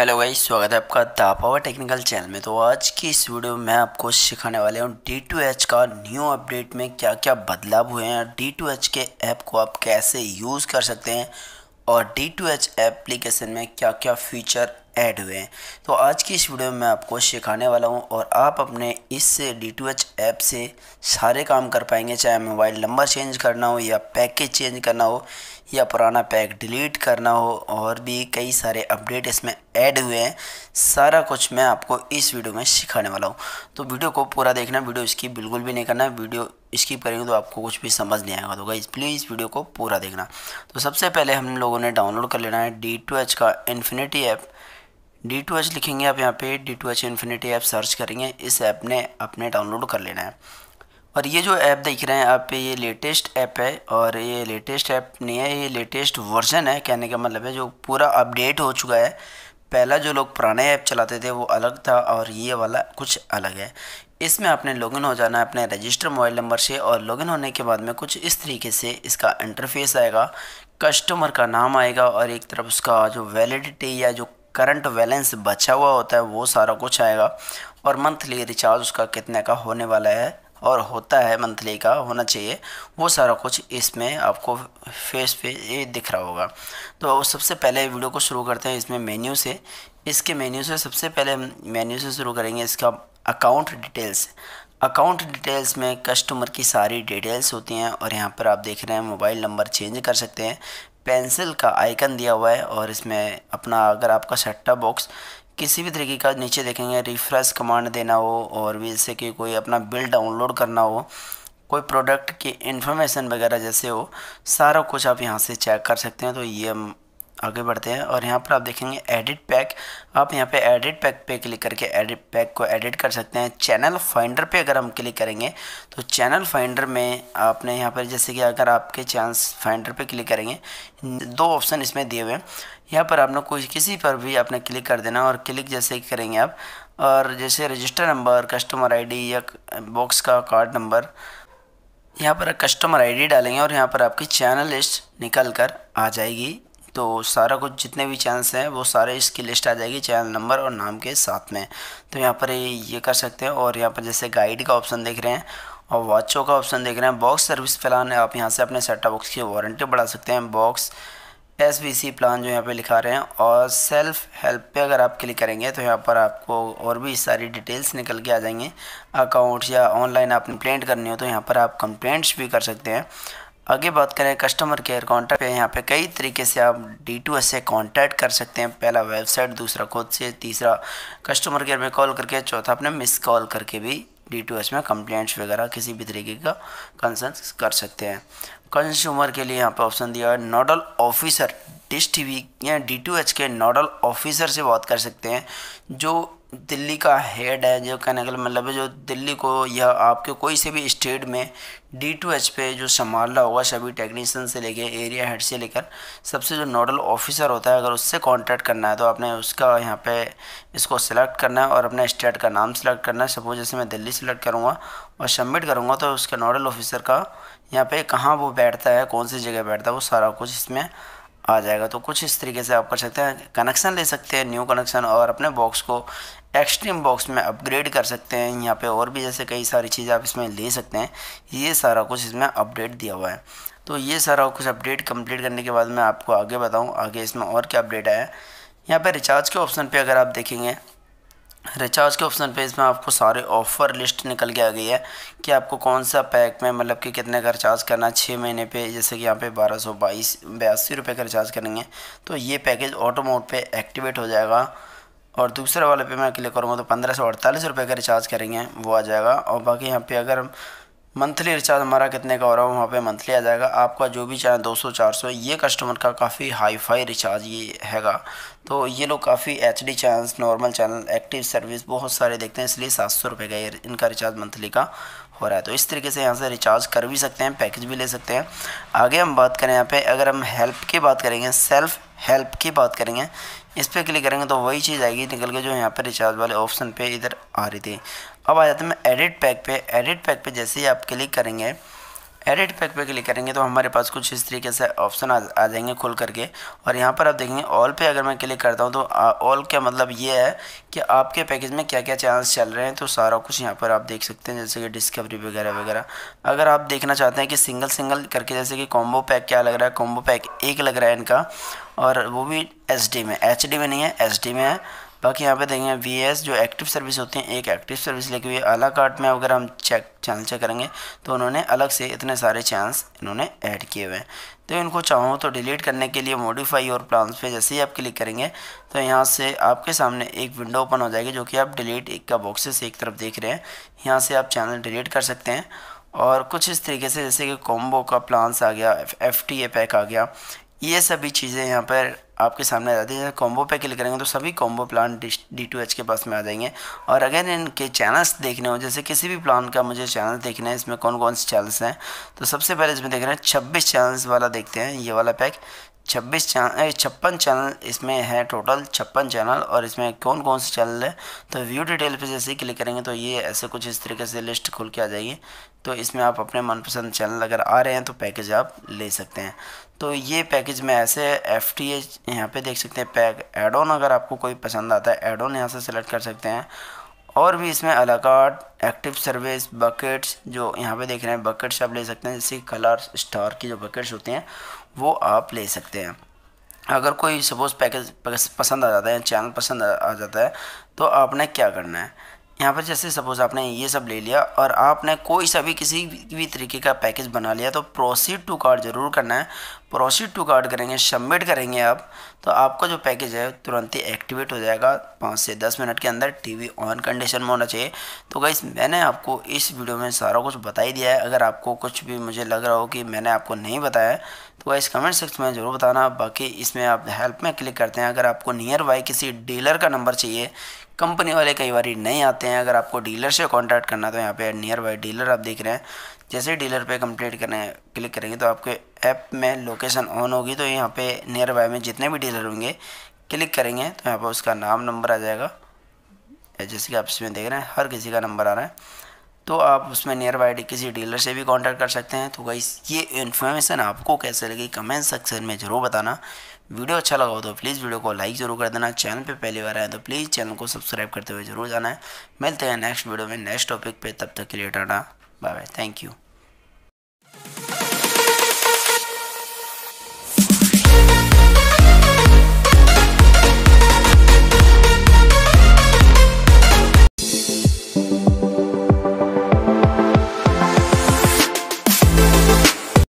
hello भाई स्वागत है आपका दा पावर टेक्निकल चैनल में तो आज की इस वीडियो में मैं आपको सिखाने वाले हूँ डी टू एच का न्यू अपडेट में क्या क्या बदलाव हुए हैं डी टू एच के ऐप को आप कैसे यूज़ कर सकते हैं और डी टू एच एप्लीकेशन में क्या क्या फ़ीचर ऐड हुए हैं तो आज की इस वीडियो में मैं आपको सिखाने वाला हूं और आप अपने इस डी टू एच ऐप से सारे काम कर पाएंगे चाहे मोबाइल नंबर चेंज करना हो या पैकेज चेंज करना हो या पुराना पैक डिलीट करना हो और भी कई सारे अपडेट इसमें ऐड हुए हैं सारा कुछ मैं आपको इस वीडियो में सिखाने वाला हूँ तो वीडियो को पूरा देखना वीडियो इसकी बिल्कुल भी नहीं करना वीडियो इसकी करेंगे तो आपको कुछ भी समझ नहीं आएगा तो गाइज प्लीज़ वीडियो को पूरा देखना तो सबसे पहले हम लोगों ने डाउनलोड कर लेना है डी टू एच का infinity app D two H लिखेंगे आप यहाँ पे D two H infinity app search करेंगे इस ऐप ने अपने डाउनलोड कर लेना है और ये जो ऐप देख रहे हैं आप ये लेटेस्ट ऐप है और ये लेटेस्ट ऐप नहीं है ये लेटेस्ट वर्जन है कहने का मतलब है जो पूरा अपडेट हो चुका है पहला जो लोग पुराने ऐप चलाते थे वो अलग था और ये वाला कुछ अलग है इसमें आपने लॉगिन हो जाना है अपने रजिस्टर मोबाइल नंबर से और लॉगिन होने के बाद में कुछ इस तरीके से इसका इंटरफेस आएगा कस्टमर का नाम आएगा और एक तरफ उसका जो वैलिडिटी या जो करंट बैलेंस बचा हुआ होता है वो सारा कुछ आएगा और मंथली रिचार्ज उसका कितने का होने वाला है और होता है मंथली का होना चाहिए वो सारा कुछ इसमें आपको फेस पे दिख रहा होगा तो सबसे पहले वीडियो को शुरू करते हैं इसमें मेन्यू से इसके मेन्यू से सबसे पहले मेन्यू से शुरू करेंगे इसका अकाउंट डिटेल्स अकाउंट डिटेल्स में कस्टमर की सारी डिटेल्स होती हैं और यहाँ पर आप देख रहे हैं मोबाइल नंबर चेंज कर सकते हैं पेंसिल का आइकन दिया हुआ है और इसमें अपना अगर आपका सट्टा बॉक्स किसी भी तरीके का नीचे देखेंगे रिफ्रेश कमांड देना हो और भी जैसे कि कोई अपना बिल डाउनलोड करना हो कोई प्रोडक्ट की इन्फॉर्मेशन वगैरह जैसे हो सारा कुछ आप यहाँ से चेक कर सकते हैं तो ये आगे बढ़ते हैं और यहाँ पर आप देखेंगे एडिट पैक आप यहाँ पे एडिट पैक पे क्लिक करके एडिट पैक को एडिट कर सकते हैं चैनल फाइंडर पे अगर हम क्लिक करेंगे तो चैनल फाइंडर में आपने यहाँ पर जैसे कि अगर आपके चैनल फाइंडर पे क्लिक करेंगे दो ऑप्शन इसमें दिए हुए हैं यहाँ पर आपने कोई किसी पर भी आपने क्लिक कर देना और क्लिक जैसे करेंगे आप और जैसे रजिस्टर नंबर कस्टमर आई या बॉक्स का कार्ड नंबर यहाँ पर कस्टमर आईडी डालेंगे और यहाँ पर आपकी चैनल लिस्ट निकल कर आ जाएगी तो सारा कुछ जितने भी चैनल्स हैं वो सारे इसकी लिस्ट आ जाएगी चैनल नंबर और नाम के साथ में तो यहाँ पर ये कर सकते हैं और यहाँ पर जैसे गाइड का ऑप्शन देख रहे हैं और वॉचों का ऑप्शन देख रहे हैं बॉक्स सर्विस प्लान आप यहाँ से अपने सेटा बॉक्स की वारंटी बढ़ा सकते हैं box S B C plan जो यहाँ पे लिखा रहे हैं और सेल्फ हेल्प पे अगर आप क्लिक करेंगे तो यहाँ पर आपको और भी सारी डिटेल्स निकल के आ जाएंगे अकाउंट या ऑनलाइन आप कंप्लेंट करनी हो तो यहाँ पर आप कंप्लेंट्स भी कर सकते हैं आगे बात करें कस्टमर केयर कॉन्टैक्ट पे यहाँ पे कई तरीके से आप डी टू एस से कॉन्टैक्ट कर सकते हैं पहला वेबसाइट दूसरा खुद से तीसरा कस्टमर केयर में कॉल करके चौथा अपने मिस कॉल करके भी डी टू एस में कंप्लेंट्स वगैरह किसी भी तरीके का कंसर्न कर सकते हैं कंज्यूमर के लिए यहाँ पे ऑप्शन दिया है nodal officer dish T V या डी टू एच के नोडल ऑफिसर से बात कर सकते हैं जो दिल्ली का हेड है जो कहने का मतलब है मतलब जो दिल्ली को या आपके कोई से भी स्टेट में डी टू एच पे जो संभाल रहा होगा सभी टेक्नीशियन से लेके एरिया हेड से लेकर सबसे जो नोडल ऑफिसर होता है अगर उससे कांटेक्ट करना है तो आपने उसका यहाँ पे इसको सिलेक्ट करना है और अपने स्टेट का नाम सिलेक्ट करना है सपोज जैसे मैं दिल्ली सेलेक्ट करूँगा और सबमिट करूँगा तो उसके नोडल ऑफिसर का यहाँ पर कहाँ वो बैठता है कौन सी जगह बैठता है वो सारा कुछ इसमें आ जाएगा तो कुछ इस तरीके से आप कर सकते हैं कनेक्शन ले सकते हैं न्यू कनेक्शन और अपने बॉक्स को एक्सट्रीम बॉक्स में अपग्रेड कर सकते हैं यहाँ पे और भी जैसे कई सारी चीज़ें आप इसमें ले सकते हैं ये सारा कुछ इसमें अपडेट दिया हुआ है तो ये सारा कुछ अपडेट कम्प्लीट करने के बाद मैं आपको आगे बताऊँ आगे इसमें और क्या अपडेट आया है यहाँ पर रिचार्ज के ऑप्शन पर अगर आप देखेंगे रिचार्ज के ऑप्शन पे इसमें आपको सारे ऑफ़र लिस्ट निकल के आ गई है कि आपको कौन सा पैक में मतलब कि कितने का रिचार्ज करना है छः महीने पे जैसे कि यहाँ पे बारह सौ बाईस बयासी रुपये का रिचार्ज करेंगे तो ये पैकेज ऑटो मोड पे एक्टिवेट हो जाएगा और दूसरे वाले पे मैं क्लिक करूँगा तो पंद्रह सौ अड़तालीस रुपये का रिचार्ज करेंगे वो आ जाएगा और बाकी यहाँ पर अगर हम मंथली रिचार्ज हमारा कितने का हो रहा है वहाँ पे मंथली आ जाएगा आपका जो भी चाहे 200 400 ये कस्टमर का काफ़ी हाई फाई रिचार्ज ये हैगा तो ये लोग काफ़ी H D channels normal channel active service बहुत सारे देखते हैं इसलिए सात सौ रुपये का ये इनका रिचार्ज मंथली का हो रहा है तो इस तरीके से यहाँ से रिचार्ज कर भी सकते हैं पैकेज भी ले सकते हैं आगे हम बात करें यहाँ पर अगर हम हेल्प की बात करेंगे सेल्फ हेल्प की बात करेंगे इस पर क्लिक करेंगे तो वही चीज़ आएगी निकल के जो यहाँ पर रिचार्ज वाले ऑप्शन पे इधर आ रही थी अब आ जाते हैं एडिट पैक पे एडिट पैक पे जैसे ही आप क्लिक करेंगे एडिट पैक पे क्लिक करेंगे तो हमारे पास कुछ इस तरीके से ऑप्शन आ, आ जाएंगे खुल करके और यहाँ पर आप देखेंगे ऑल पे अगर मैं क्लिक करता हूँ तो ऑल का मतलब ये है कि आपके पैकेज में क्या क्या चैनल्स चल रहे हैं तो सारा कुछ यहाँ पर आप देख सकते हैं जैसे कि डिस्कवरी वगैरह वगैरह अगर आप देखना चाहते हैं कि सिंगल सिंगल करके जैसे कि कॉम्बो पैक क्या लग रहा है कॉम्बो पैक एक लग रहा है इनका और वो भी एच में एच में नहीं है एच में है बाकी यहाँ पे देखेंगे वी जो एक्टिव सर्विस होते हैं एक एक्टिव सर्विस लेके हुई अला कार्ट में अगर हम चेक चैनल चेक करेंगे तो उन्होंने अलग से इतने सारे चैनल्स इन्होंने ऐड किए हुए हैं तो इनको चाहूँ तो डिलीट करने के लिए मॉडिफाई और प्लान्स पे जैसे ही आप क्लिक करेंगे तो यहाँ से आपके सामने एक विंडो ओपन हो जाएगी जो कि आप डिलीट एक का बॉक्सेस एक तरफ देख रहे हैं यहाँ से आप चैनल डिलीट कर सकते हैं और कुछ इस तरीके से जैसे कि कॉम्बो का प्लान्स आ गया एफ टी ए पैक आ गया ये सभी चीज़ें यहाँ पर आपके सामने आ जाती है कॉम्बो पे क्लिक करेंगे तो सभी combo plan D two H के पास में आ जाएंगे और अगर इनके चैनल्स देखने हो जैसे किसी भी प्लान का मुझे चैनल देखना है इसमें कौन कौन से चैनल्स हैं तो सबसे पहले इसमें देख रहे हैं छब्बीस चैनल्स वाला देखते हैं ये वाला पैक छब्बीस चैनल छप्पन चैनल इसमें है टोटल छप्पन चैनल और इसमें कौन कौन से चैनल है तो व्यू डिटेल पे जैसे ही क्लिक करेंगे तो ये ऐसे कुछ इस तरीके से लिस्ट खुल के आ जाएगी तो इसमें आप अपने मनपसंद चैनल अगर आ रहे हैं तो पैकेज आप ले सकते हैं तो ये पैकेज में ऐसे एफ टी एच यहाँ पर देख सकते हैं पैक एड ऑन अगर आपको कोई पसंद आता है एड ऑन यहाँ से सेलेक्ट कर सकते हैं और भी इसमें अलाकार्ड एक्टिव सर्विस बकेट्स जो यहाँ पे देख रहे हैं बकेट्स आप ले सकते हैं जैसे कलर स्टार की जो बकेट्स होते हैं वो आप ले सकते हैं अगर कोई सपोज़ पैकेज पसंद आ जाता है चैनल पसंद आ जाता है तो आपने क्या करना है यहाँ पर जैसे सपोज़ आपने ये सब ले लिया और आपने कोई सा भी किसी भी तरीके का पैकेज बना लिया तो प्रोसीड टू कार्ड ज़रूर करना है प्रोसीड टू कार्ड करेंगे सबमिट करेंगे आप तो आपका जो पैकेज है तुरंत ही एक्टिवेट हो जाएगा पाँच से दस मिनट के अंदर टीवी ऑन कंडीशन में होना चाहिए तो गाइस मैंने आपको इस वीडियो में सारा कुछ बता ही दिया है अगर आपको कुछ भी मुझे लग रहा हो कि मैंने आपको नहीं बताया तो वह कमेंट सेक्शन में ज़रूर बताना बाकी इसमें आप हेल्प में क्लिक करते हैं अगर आपको नियर बाई किसी डीलर का नंबर चाहिए कंपनी वाले कई बार नहीं आते हैं अगर आपको डीलर से कॉन्टैक्ट करना है तो यहाँ पे नियर बाई डीलर आप देख रहे हैं जैसे डीलर पे कंप्लीट करने क्लिक करेंगे तो आपके ऐप में लोकेशन ऑन होगी तो यहाँ पे नियर बाय में जितने भी डीलर होंगे क्लिक करेंगे तो यहाँ पर उसका नाम नंबर आ जाएगा जैसे कि आप इसमें देख रहे हैं हर किसी का नंबर आ रहा है तो आप उसमें नियर बाय किसी डीलर से भी कॉन्टैक्ट कर सकते हैं तो गाइस ये इन्फॉर्मेशन आपको कैसे लगी कमेंट सेक्शन में ज़रूर बताना वीडियो अच्छा लगा हो तो प्लीज़ वीडियो को लाइक ज़रूर कर देना चैनल पे पहली बार आए तो प्लीज़ चैनल को सब्सक्राइब करते हुए ज़रूर जाना है मिलते हैं नेक्स्ट वीडियो में नेक्स्ट टॉपिक पे तब तक के लिए tata bye bye thank you